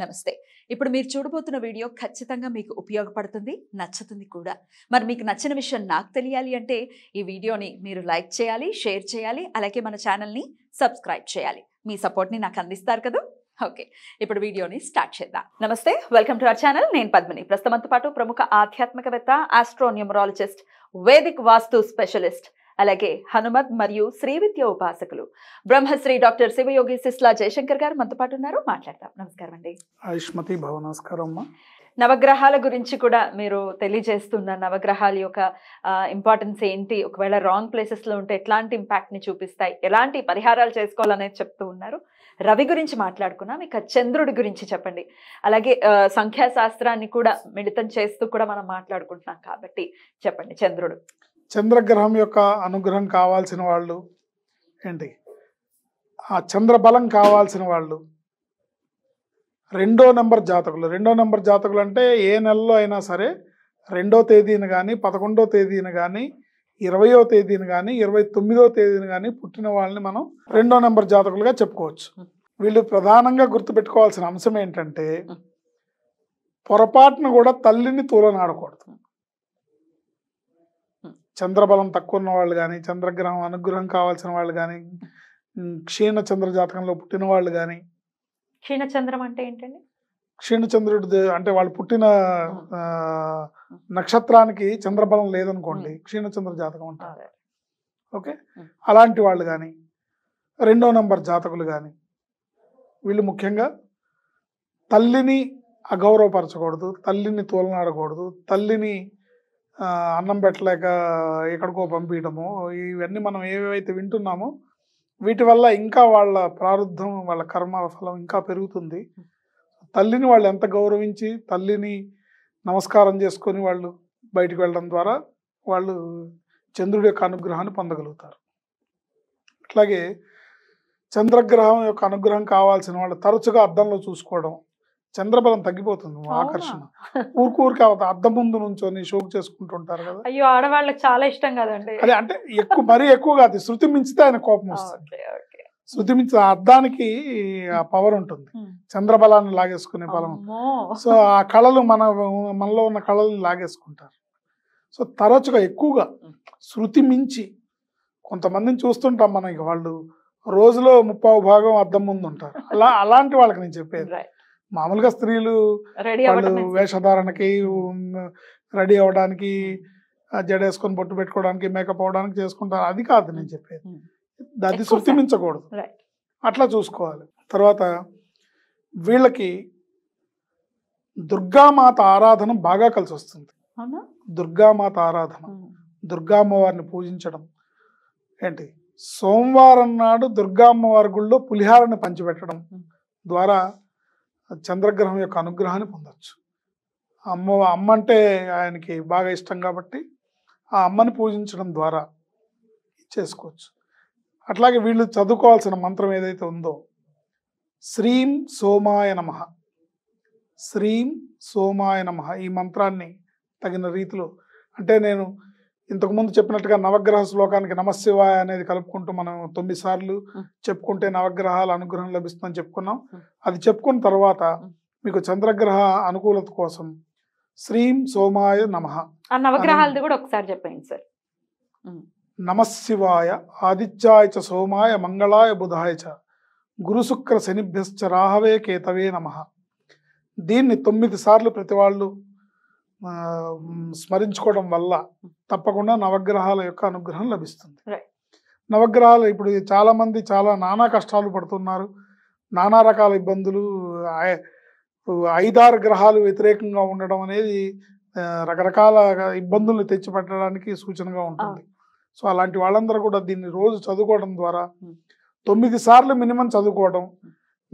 నమస్తే ఇప్పుడు మీరు చూడబోతున్న వీడియో ఖచ్చితంగా మీకు ఉపయోగపడుతుంది నచ్చుతుంది కూడా మరి మీకు నచ్చిన విషయం నాకు తెలియాలి అంటే ఈ వీడియోని మీరు లైక్ చేయాలి షేర్ చేయాలి అలాగే మన ఛానల్ని సబ్స్క్రైబ్ చేయాలి మీ సపోర్ట్ని నాకు అందిస్తారు కదా ఓకే ఇప్పుడు వీడియోని స్టార్ట్ చేద్దాం నమస్తే వెల్కమ్ టు అవర్ ఛానల్ నేను పద్మిని ప్రస్తుతంతో పాటు ప్రముఖ ఆధ్యాత్మికవేత్త ఆస్ట్రోన్యూమరాలజిస్ట్ వేదిక్ వాస్తు స్పెషలిస్ట్ అలాగే హనుమత్ మరియు శ్రీవిద్య ఉపాసకులు బ్రహ్మశ్రీ డాక్టర్ శివయోగి సిస్లా జయశంకర్ గారు మనతో పాటు ఉన్నారు మాట్లాడతాం నమస్కారం అండి భావ నమస్కారం అమ్మా నవగ్రహాల గురించి కూడా మీరు తెలియజేస్తున్న నవగ్రహాల యొక్క ఇంపార్టెన్స్ ఏంటి ఒకవేళ రాంగ్ ప్లేసెస్లో ఉంటే ఎట్లాంటి ఇంపాక్ట్ని చూపిస్తాయి ఎలాంటి పరిహారాలు చేసుకోవాలనేది చెప్తూ ఉన్నారు రవి గురించి మాట్లాడుకున్నాం ఇక చంద్రుడి గురించి చెప్పండి అలాగే సంఖ్యాశాస్త్రాన్ని కూడా మిళితం చేస్తూ కూడా మనం మాట్లాడుకుంటున్నాం కాబట్టి చెప్పండి చంద్రుడు చంద్రగ్రహం యొక్క అనుగ్రహం కావాల్సిన వాళ్ళు ఏంటి ఆ చంద్రబలం కావాల్సిన వాళ్ళు రెండో నెంబర్ జాతకులు రెండో నెంబర్ జాతకులు అంటే ఏ నెలలో అయినా సరే రెండో తేదీని కానీ పదకొండో తేదీని కానీ ఇరవయో తేదీని కానీ ఇరవై తొమ్మిదో తేదీని కానీ పుట్టిన వాళ్ళని మనం రెండో నెంబర్ జాతకులుగా చెప్పుకోవచ్చు వీళ్ళు ప్రధానంగా గుర్తుపెట్టుకోవాల్సిన అంశం ఏంటంటే పొరపాటును కూడా తల్లిని తూలనాడకూడదు చంద్రబలం తక్కువ ఉన్న వాళ్ళు కానీ చంద్రగ్రహం అనుగ్రహం కావాల్సిన వాళ్ళు కానీ క్షీణ చంద్ర జాతకంలో పుట్టిన వాళ్ళు కానీ చంద్రం అంటే ఏంటండి క్షీణచంద్రుడి అంటే వాళ్ళు పుట్టిన నక్షత్రానికి చంద్రబలం లేదనుకోండి క్షీణచంద్ర జాతకం అంటారు ఓకే అలాంటి వాళ్ళు కానీ రెండో నంబర్ జాతకులు కానీ వీళ్ళు ముఖ్యంగా తల్లిని అగౌరవపరచకూడదు తల్లిని తోలనాడకూడదు తల్లిని అన్నం పెట్టలేక ఎక్కడికో పంపించడము ఇవన్నీ మనం ఏవేవైతే వింటున్నామో వీటి వల్ల ఇంకా వాళ్ళ ప్రారుద్ధం వాళ్ళ కర్మ ఫలం ఇంకా పెరుగుతుంది తల్లిని వాళ్ళు ఎంత గౌరవించి తల్లిని నమస్కారం చేసుకొని వాళ్ళు బయటకు వెళ్ళడం ద్వారా వాళ్ళు చంద్రుడి యొక్క అనుగ్రహాన్ని పొందగలుగుతారు అట్లాగే చంద్రగ్రహం యొక్క అనుగ్రహం కావాల్సిన వాళ్ళు తరచుగా అద్దంలో చూసుకోవడం చంద్రబలం తగ్గిపోతుంది ఆకర్షణ ఊరుకు ఊరికి అద్దం ముందు నుంచొని షోక్ చేసుకుంటుంటారు కదా అయ్యో ఆడవాళ్ళకి చాలా ఇష్టం కదండి అదే అంటే ఎక్కువ మరీ ఎక్కువ కాదు శృతి మించితే ఆయన కోపం వస్తుంది శృతి మించి అర్థానికి ఆ పవర్ ఉంటుంది చంద్రబలాన్ని లాగేసుకునే బలం సో ఆ కళలు మన మనలో ఉన్న కళలు లాగేసుకుంటారు సో తరచుగా ఎక్కువగా శృతి మించి కొంతమందిని చూస్తుంటాం మనం ఇక వాళ్ళు రోజులో ముప్పావు భాగం అర్థం ముందు ఉంటారు అలా అలాంటి వాళ్ళకి నేను చెప్పేది మామూలుగా స్త్రీలు వాళ్ళు వేషధారణకి రెడీ అవడానికి వేసుకొని బొట్టు పెట్టుకోవడానికి మేకప్ అవడానికి చేసుకుంటారు అది కాదు నేను చెప్పేది దాన్ని శృతిమించకూడదు అట్లా చూసుకోవాలి తర్వాత వీళ్ళకి దుర్గామాత ఆరాధన బాగా కలిసి వస్తుంది దుర్గామాత ఆరాధన దుర్గామ్మవారిని పూజించడం ఏంటి సోమవారం నాడు దుర్గామ్మవారి గుళ్ళో పులిహారని పంచిపెట్టడం ద్వారా చంద్రగ్రహం యొక్క అనుగ్రహాన్ని పొందవచ్చు అమ్మ అమ్మ అంటే ఆయనకి బాగా ఇష్టం కాబట్టి ఆ అమ్మని పూజించడం ద్వారా చేసుకోవచ్చు అట్లాగే వీళ్ళు చదువుకోవాల్సిన మంత్రం ఏదైతే ఉందో శ్రీం సోమాయ నమ శ్రీం సోమాయ నమ ఈ మంత్రాన్ని తగిన రీతిలో అంటే నేను ఇంతకుముందు చెప్పినట్టుగా నవగ్రహ శ్లోకానికి నమశివాయ అనేది కలుపుకుంటూ మనం తొమ్మిది సార్లు చెప్పుకుంటే నవగ్రహాల అనుగ్రహం లభిస్తుందని చెప్పుకున్నాం అది చెప్పుకున్న తర్వాత మీకు చంద్రగ్రహ అనుకూలత కోసం శ్రీం సోమాయ నమ నవగ్రహాలది కూడా ఒకసారి చెప్పండి సార్ నమశివాయ ఆదిత్యాయ చ సోమాయ మంగళాయ బుధాయ చ గురుశుక్ర శనిభ్యశ్చ రాహవే కేతవే నమ దీన్ని తొమ్మిది సార్లు ప్రతి వాళ్ళు స్మరించుకోవడం వల్ల తప్పకుండా నవగ్రహాల యొక్క అనుగ్రహం లభిస్తుంది నవగ్రహాలు ఇప్పుడు చాలా మంది చాలా నానా కష్టాలు పడుతున్నారు నానా రకాల ఇబ్బందులు ఐదారు గ్రహాలు వ్యతిరేకంగా ఉండడం అనేది రకరకాల ఇబ్బందుల్ని తెచ్చిపెట్టడానికి సూచనగా ఉంటుంది సో అలాంటి వాళ్ళందరూ కూడా దీన్ని రోజు చదువుకోవడం ద్వారా తొమ్మిది సార్లు మినిమం చదువుకోవడం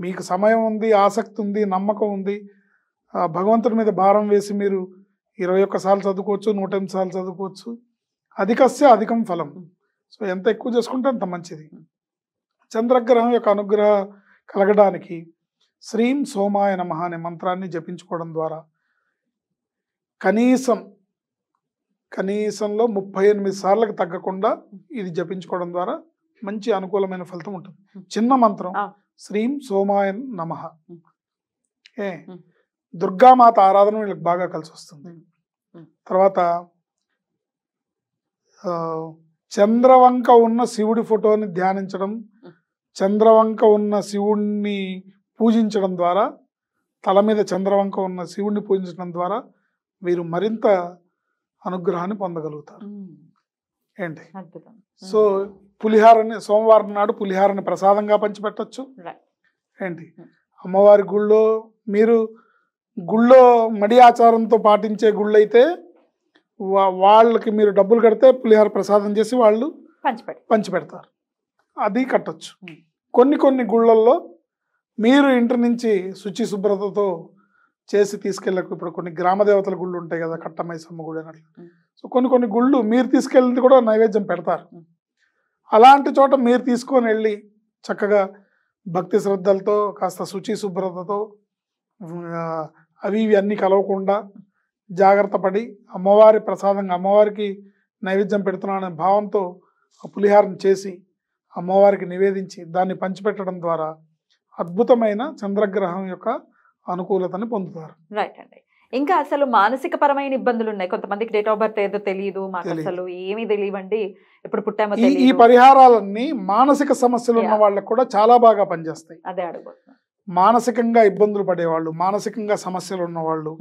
మీకు సమయం ఉంది ఆసక్తి ఉంది నమ్మకం ఉంది భగవంతుడి మీద భారం వేసి మీరు ఇరవై ఒక్క సార్లు చదువుకోవచ్చు నూట ఎనిమిది సార్లు చదువుకోవచ్చు అధికస్తే అధికం ఫలం సో ఎంత ఎక్కువ చేసుకుంటే అంత మంచిది చంద్రగ్రహం యొక్క అనుగ్రహ కలగడానికి శ్రీం సోమాయ నమ అనే మంత్రాన్ని జపించుకోవడం ద్వారా కనీసం కనీసంలో ముప్పై ఎనిమిది సార్లకు తగ్గకుండా ఇది జపించుకోవడం ద్వారా మంచి అనుకూలమైన ఫలితం ఉంటుంది చిన్న మంత్రం శ్రీం సోమాయ నమ ఏ దుర్గామాత ఆరాధన వీళ్ళకి బాగా కలిసి వస్తుంది తర్వాత చంద్రవంక ఉన్న శివుడి ఫోటోని ధ్యానించడం చంద్రవంక ఉన్న శివుణ్ణి పూజించడం ద్వారా తల మీద చంద్రవంక ఉన్న శివుణ్ణి పూజించడం ద్వారా మీరు మరింత అనుగ్రహాన్ని పొందగలుగుతారు ఏంటి సో పులిహారని సోమవారం నాడు పులిహారని ప్రసాదంగా పంచిపెట్టచ్చు ఏంటి అమ్మవారి గుళ్ళో మీరు గుళ్ళో మడి ఆచారంతో పాటించే గుళ్ళు అయితే వాళ్ళకి మీరు డబ్బులు కడితే పులిహార ప్రసాదం చేసి వాళ్ళు పంచి పెడతారు అది కట్టచ్చు కొన్ని కొన్ని గుళ్ళల్లో మీరు ఇంటి నుంచి శుచి శుభ్రతతో చేసి తీసుకెళ్ళకు ఇప్పుడు కొన్ని గ్రామ దేవతల గుళ్ళు ఉంటాయి కదా కట్టమైసమ్మ గుడి అన్నట్లు సో కొన్ని కొన్ని గుళ్ళు మీరు తీసుకెళ్ళింది కూడా నైవేద్యం పెడతారు అలాంటి చోట మీరు తీసుకొని వెళ్ళి చక్కగా భక్తి శ్రద్ధలతో కాస్త శుచి శుభ్రతతో అవి ఇవి అన్నీ కలవకుండా జాగ్రత్త పడి అమ్మవారి ప్రసాదంగా అమ్మవారికి నైవేద్యం పెడుతున్నాననే భావంతో పులిహారం చేసి అమ్మవారికి నివేదించి దాన్ని పంచిపెట్టడం ద్వారా అద్భుతమైన చంద్రగ్రహం యొక్క అనుకూలతని పొందుతారు రైట్ అండి ఇంకా అసలు మానసిక పరమైన ఇబ్బందులు ఉన్నాయి కొంతమందికి డేట్ ఆఫ్ బర్త్ ఏదో తెలియదు మాకు అసలు ఏమి తెలియవండి ఎప్పుడు పుట్టామో ఈ పరిహారాలన్నీ మానసిక సమస్యలు ఉన్న వాళ్ళకి కూడా చాలా బాగా పనిచేస్తాయి అదే అడగబోతున్నాను మానసికంగా ఇబ్బందులు పడేవాళ్ళు మానసికంగా సమస్యలు ఉన్నవాళ్ళు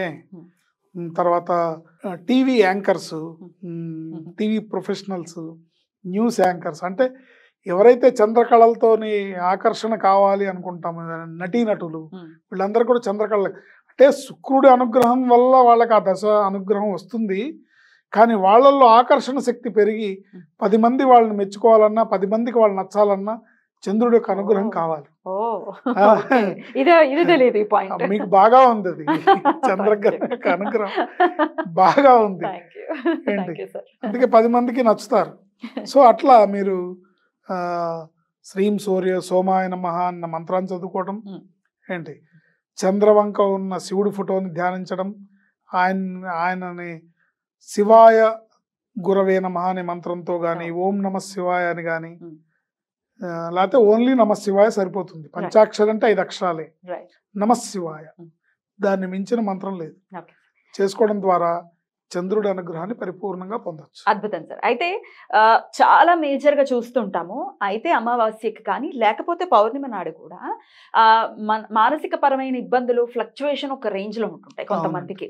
ఏ తర్వాత TV anchors TV professionals news anchors అంటే ఎవరైతే చంద్రకళలతోని ఆకర్షణ కావాలి అనుకుంటాము నటీనటులు వీళ్ళందరూ కూడా చంద్రకళ అంటే శుక్రుడి అనుగ్రహం వల్ల వాళ్ళకి ఆ దశ అనుగ్రహం వస్తుంది కానీ వాళ్ళల్లో ఆకర్షణ శక్తి పెరిగి పది మంది వాళ్ళని మెచ్చుకోవాలన్నా పది మందికి వాళ్ళు నచ్చాలన్నా చంద్రుడు యొక్క అనుగ్రహం కావాలి మీకు బాగా ఉంది అది చంద్రగ్రహ అనుగ్రహం బాగా ఉంది అందుకే పది మందికి నచ్చుతారు సో అట్లా మీరు శ్రీం సూర్య సోమాయ నమ అన్న మంత్రాన్ని చదువుకోవటం ఏంటి చంద్రవంక ఉన్న శివుడి ఫోటోని ధ్యానించడం ఆయన ఆయనని శివాయ గురవే నమ అనే మంత్రంతో కానీ ఓం నమ శివాయ అని కానీ లేకపోతే ఓన్లీ నమశివాయ సరిపోతుంది పంచాక్షరం అంటే ఐదు అక్షరాలే శివాయ hmm. దాన్ని మించిన మంత్రం లేదు చేసుకోవడం ద్వారా చంద్రుడి అనుగ్రహాన్ని పరిపూర్ణంగా పొందొచ్చు అద్భుతం సార్ అయితే చాలా మేజర్ గా చూస్తుంటాము అయితే అమావాస్యకి కానీ లేకపోతే పౌర్ణిమ నాడు కూడా మానసిక పరమైన ఇబ్బందులు ఫ్లక్చువేషన్ ఒక రేంజ్ లో ఉంటుంటాయి కొంతమందికి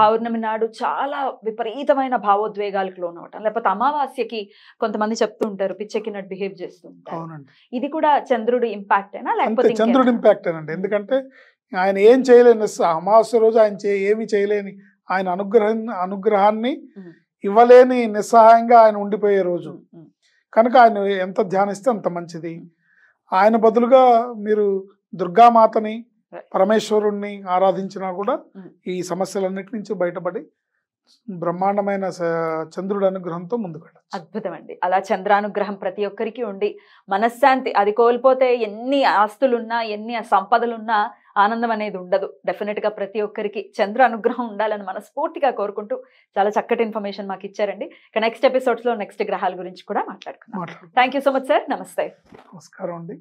పౌర్ణమి నాడు చాలా విపరీతమైన భావోద్వేగాలకు లోనవటం లేకపోతే అమావాస్యకి కొంతమంది చెప్తుంటారు పిచ్చెక్కినట్టు బిహేవ్ చేస్తుంటారు ఇది కూడా చంద్రుడు ఇంపాక్ట్ అయినా లేకపోతే చంద్రుడు ఇంపాక్ట్ ఎందుకంటే ఆయన ఏం చేయలేని అమావాస్య రోజు ఆయన ఏమి చేయలేని ఆయన అనుగ్రహం అనుగ్రహాన్ని ఇవ్వలేని నిస్సహాయంగా ఆయన ఉండిపోయే రోజు కనుక ఆయన ఎంత ధ్యానిస్తే అంత మంచిది ఆయన బదులుగా మీరు దుర్గామాతని పరమేశ్వరుణ్ణి ఆరాధించినా కూడా ఈ సమస్యలన్నిటి నుంచి బయటపడి బ్రహ్మాండమైన చంద్రుడు అనుగ్రహంతో ముందుకు అద్భుతం అండి అలా చంద్రానుగ్రహం ప్రతి ఒక్కరికి ఉండి మనశ్శాంతి అది కోల్పోతే ఎన్ని ఆస్తులున్నా ఎన్ని సంపదలున్నా ఆనందం అనేది ఉండదు డెఫినెట్గా ప్రతి ఒక్కరికి చంద్ర అనుగ్రహం ఉండాలని మనస్ఫూర్తిగా కోరుకుంటూ చాలా చక్కటి ఇన్ఫర్మేషన్ మాకు ఇచ్చారండి ఇక నెక్స్ట్ ఎపిసోడ్స్లో నెక్స్ట్ గ్రహాల గురించి కూడా మాట్లాడుకున్నాం థ్యాంక్ సో మచ్ సార్ నమస్తే నమస్కారం అండి